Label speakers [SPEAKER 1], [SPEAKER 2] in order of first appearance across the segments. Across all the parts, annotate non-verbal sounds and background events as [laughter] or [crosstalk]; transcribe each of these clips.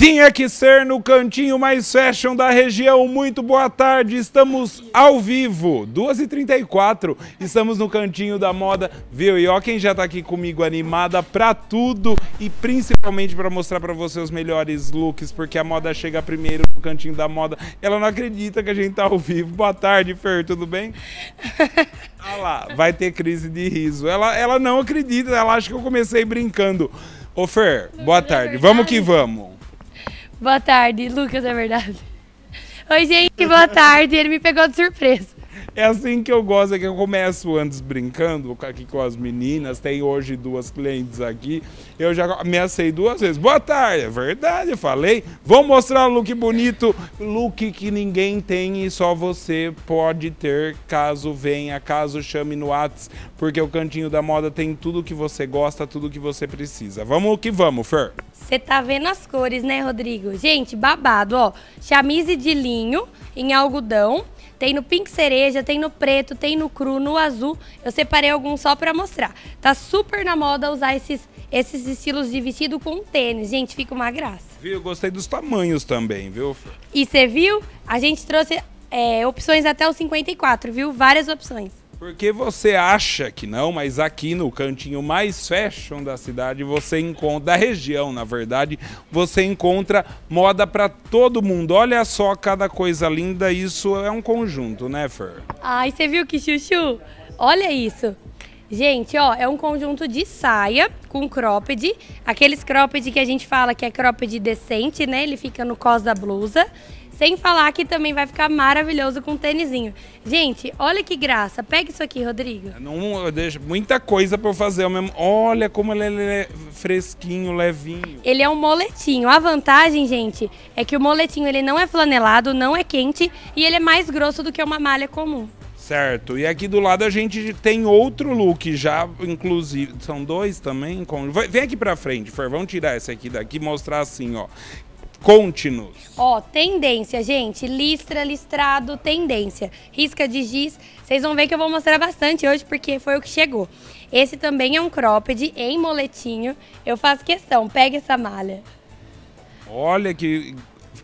[SPEAKER 1] Tinha que ser no cantinho mais fashion da região. Muito boa tarde, estamos ao vivo, 2h34. Estamos no cantinho da moda, viu? E ó, quem já tá aqui comigo animada pra tudo e principalmente para mostrar para você os melhores looks, porque a moda chega primeiro no cantinho da moda. Ela não acredita que a gente tá ao vivo. Boa tarde, Fer, tudo bem? [laughs] Olha lá, vai ter crise de riso. Ela, ela não acredita, ela acha que eu comecei brincando. Ô Fer, boa é tarde. Vamos que vamos.
[SPEAKER 2] Boa tarde, Lucas, é verdade. Oi, gente, boa tarde. Ele me pegou de surpresa.
[SPEAKER 1] É assim que eu gosto, é que eu começo antes brincando aqui com as meninas, tem hoje duas clientes aqui, eu já ameacei duas vezes. Boa tarde, é verdade, eu falei. Vou mostrar um look bonito, look que ninguém tem e só você pode ter, caso venha, caso chame no Whats, porque o Cantinho da Moda tem tudo que você gosta, tudo que você precisa. Vamos que vamos, Fer.
[SPEAKER 2] Você tá vendo as cores, né, Rodrigo? Gente, babado, ó. Chamise de linho em algodão tem no pink cereja, tem no preto, tem no cru, no azul. Eu separei alguns só pra mostrar. Tá super na moda usar esses, esses estilos de vestido com tênis. Gente, fica uma graça.
[SPEAKER 1] Viu? Eu gostei dos tamanhos também, viu?
[SPEAKER 2] E você viu? A gente trouxe é, opções até o 54, viu? Várias opções.
[SPEAKER 1] Porque você acha que não, mas aqui no cantinho mais fashion da cidade, você encontra, da região, na verdade, você encontra moda para todo mundo. Olha só cada coisa linda, isso é um conjunto, né, Fer?
[SPEAKER 2] Ai, você viu que chuchu? Olha isso. Gente, ó, é um conjunto de saia com cropped, aqueles cropped que a gente fala que é cropped decente, né? Ele fica no cos da blusa. Sem falar que também vai ficar maravilhoso com o tênisinho. Gente, olha que graça. Pega isso aqui, Rodrigo. É,
[SPEAKER 1] não, eu deixo muita coisa para eu fazer. Eu mesmo. Olha como ele é fresquinho, levinho.
[SPEAKER 2] Ele é um moletinho. A vantagem, gente, é que o moletinho ele não é flanelado, não é quente e ele é mais grosso do que uma malha comum.
[SPEAKER 1] Certo. E aqui do lado a gente tem outro look já, inclusive. São dois também? Com... Vem aqui pra frente, Fer. Vamos tirar esse aqui daqui e mostrar assim, ó. Conte-nos.
[SPEAKER 2] Ó, tendência, gente. Listra, listrado, tendência. Risca de giz. Vocês vão ver que eu vou mostrar bastante hoje, porque foi o que chegou. Esse também é um cropped em moletinho. Eu faço questão. Pega essa malha.
[SPEAKER 1] Olha que...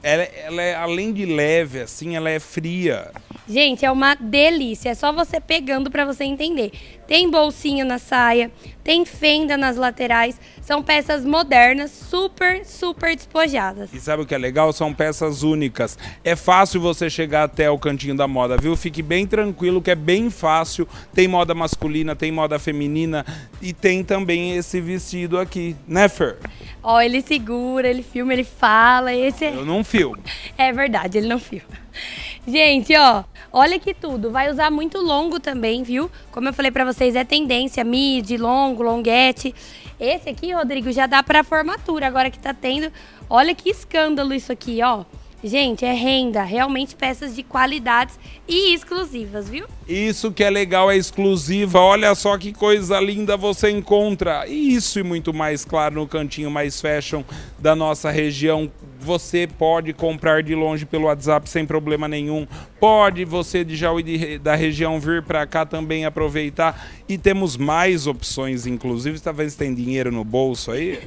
[SPEAKER 1] Ela, ela é, além de leve, assim, ela é fria.
[SPEAKER 2] Gente, é uma delícia. É só você pegando para você entender. Tem bolsinho na saia, tem fenda nas laterais. São peças modernas, super, super despojadas.
[SPEAKER 1] E sabe o que é legal? São peças únicas. É fácil você chegar até o cantinho da moda, viu? Fique bem tranquilo que é bem fácil. Tem moda masculina, tem moda feminina e tem também esse vestido aqui, né, Fer?
[SPEAKER 2] Ó, oh, ele segura, ele filma, ele fala. Esse é... Eu não filmo. [laughs] É verdade, ele não filma. Gente, ó, Olha que tudo, vai usar muito longo também, viu? Como eu falei para vocês, é tendência, mid, longo, longuete. Esse aqui, Rodrigo, já dá para formatura agora que tá tendo. Olha que escândalo isso aqui, ó. Gente, é renda, realmente peças de qualidades e exclusivas, viu?
[SPEAKER 1] Isso que é legal, é exclusiva. Olha só que coisa linda você encontra. isso e muito mais, claro, no cantinho mais fashion da nossa região. Você pode comprar de longe pelo WhatsApp sem problema nenhum. Pode você de Jauí da região vir para cá também aproveitar. E temos mais opções, inclusive. Talvez tá tem dinheiro no bolso aí.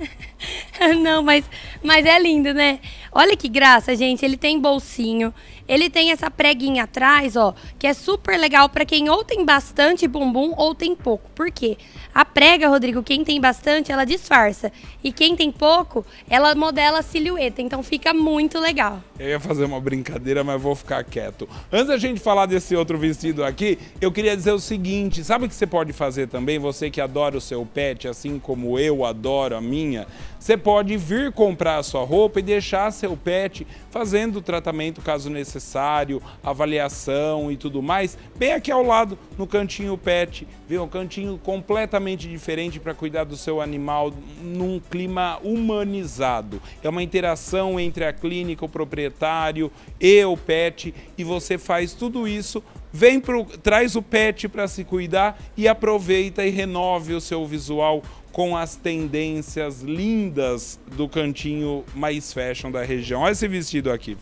[SPEAKER 2] [laughs] Não, mas, mas é lindo, né? Olha que graça, gente. Ele tem bolsinho, ele tem essa preguinha atrás, ó, que é super legal para quem ou tem bastante bumbum ou tem pouco. Por quê? A prega, Rodrigo, quem tem bastante, ela disfarça. E quem tem pouco, ela modela a silhueta. Então fica muito legal.
[SPEAKER 1] Eu ia fazer uma brincadeira, mas vou ficar quieto. Antes da gente falar desse outro vestido aqui, eu queria dizer o seguinte: sabe o que você pode fazer também? Você que adora o seu pet, assim como eu adoro a minha, você pode vir comprar a sua roupa e deixar seu pet fazendo o tratamento caso necessário necessário, avaliação e tudo mais, bem aqui ao lado, no cantinho pet, vem um cantinho completamente diferente para cuidar do seu animal num clima humanizado. É uma interação entre a clínica, o proprietário e o pet e você faz tudo isso vem pro, traz o pet para se cuidar e aproveita e renove o seu visual com as tendências lindas do cantinho mais fashion da região. Olha esse vestido aqui.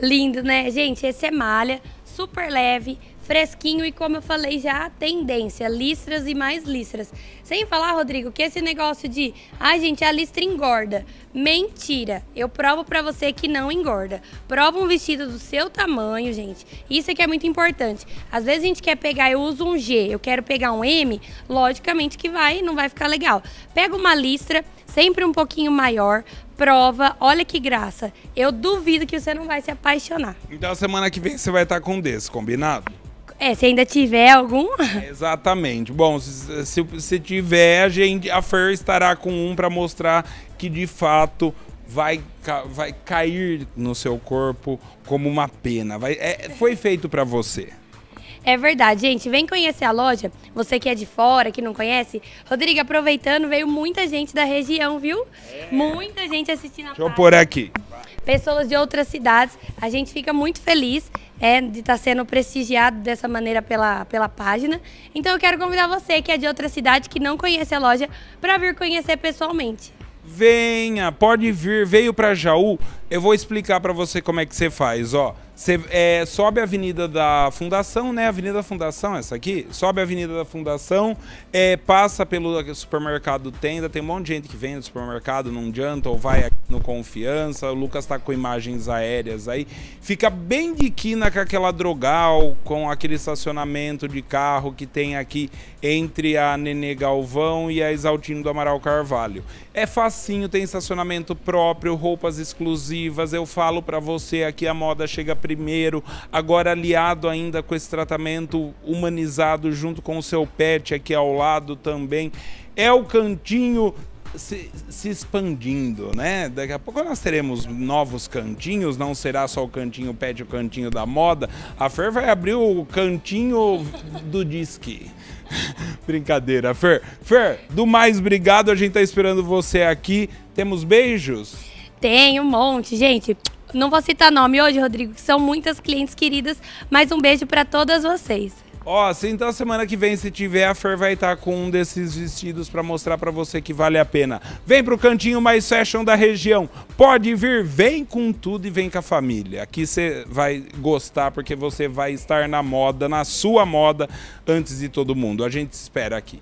[SPEAKER 2] Lindo, né? Gente, esse é malha, super leve, fresquinho e, como eu falei, já a tendência, listras e mais listras. Sem falar, Rodrigo, que esse negócio de, ai ah, gente, a listra engorda. Mentira! Eu provo para você que não engorda. Prova um vestido do seu tamanho, gente. Isso é que é muito importante. Às vezes a gente quer pegar, eu uso um G, eu quero pegar um M, logicamente que vai, não vai ficar legal. Pega uma listra, sempre um pouquinho maior, prova, olha que graça. Eu duvido que você não vai se apaixonar.
[SPEAKER 1] Então semana que vem você vai estar com um desse, combinado?
[SPEAKER 2] É, se ainda tiver algum. [laughs]
[SPEAKER 1] Exatamente. Bom, se, se, tiver, a, gente, a Fer estará com um para mostrar que de fato vai, vai cair no seu corpo como uma pena. Vai, é, foi feito para você.
[SPEAKER 2] É verdade, gente. Vem conhecer a loja. Você que é de fora, que não conhece. Rodrigo, aproveitando, veio muita gente da região, viu? É. Muita gente assistindo a Deixa eu pôr aqui. Pessoas de outras cidades. A gente fica muito feliz é, de estar tá sendo prestigiado dessa maneira pela, pela página. Então eu quero convidar você que é de outra cidade, que não conhece a loja, para vir conhecer pessoalmente.
[SPEAKER 1] Venha, pode vir, veio para Jaú. Eu vou explicar para você como é que você faz, ó. Você é, sobe a Avenida da Fundação, né? Avenida da Fundação, essa aqui. Sobe a Avenida da Fundação, é, passa pelo supermercado Tenda. Tem um monte de gente que vem do supermercado, não adianta, ou vai aqui no Confiança. O Lucas tá com imagens aéreas aí. Fica bem de quina com aquela drogal, com aquele estacionamento de carro que tem aqui entre a Nenê Galvão e a Exaltino do Amaral Carvalho. É facinho, tem estacionamento próprio, roupas exclusivas. Eu falo para você aqui, a moda chega primeiro, agora aliado ainda com esse tratamento humanizado junto com o seu pet aqui ao lado também. É o cantinho se, se, expandindo, né? Daqui a pouco nós teremos novos cantinhos, não será só o cantinho pet, o cantinho da moda. A Fer vai abrir o cantinho do disque. [laughs] Brincadeira, Fer. Fer, do mais obrigado, a gente tá esperando você aqui. Temos beijos?
[SPEAKER 2] Tem um monte, gente não vou citar nome hoje, Rodrigo, que são muitas clientes queridas, mas um beijo para todas vocês.
[SPEAKER 1] Ó, assim, então semana que vem, se tiver, a Fer vai estar tá com um desses vestidos para mostrar para você que vale a pena. Vem pro cantinho mais fashion da região. Pode vir, vem com tudo e vem com a família. Aqui você vai gostar porque você vai estar na moda, na sua moda, antes de todo mundo. A gente espera aqui.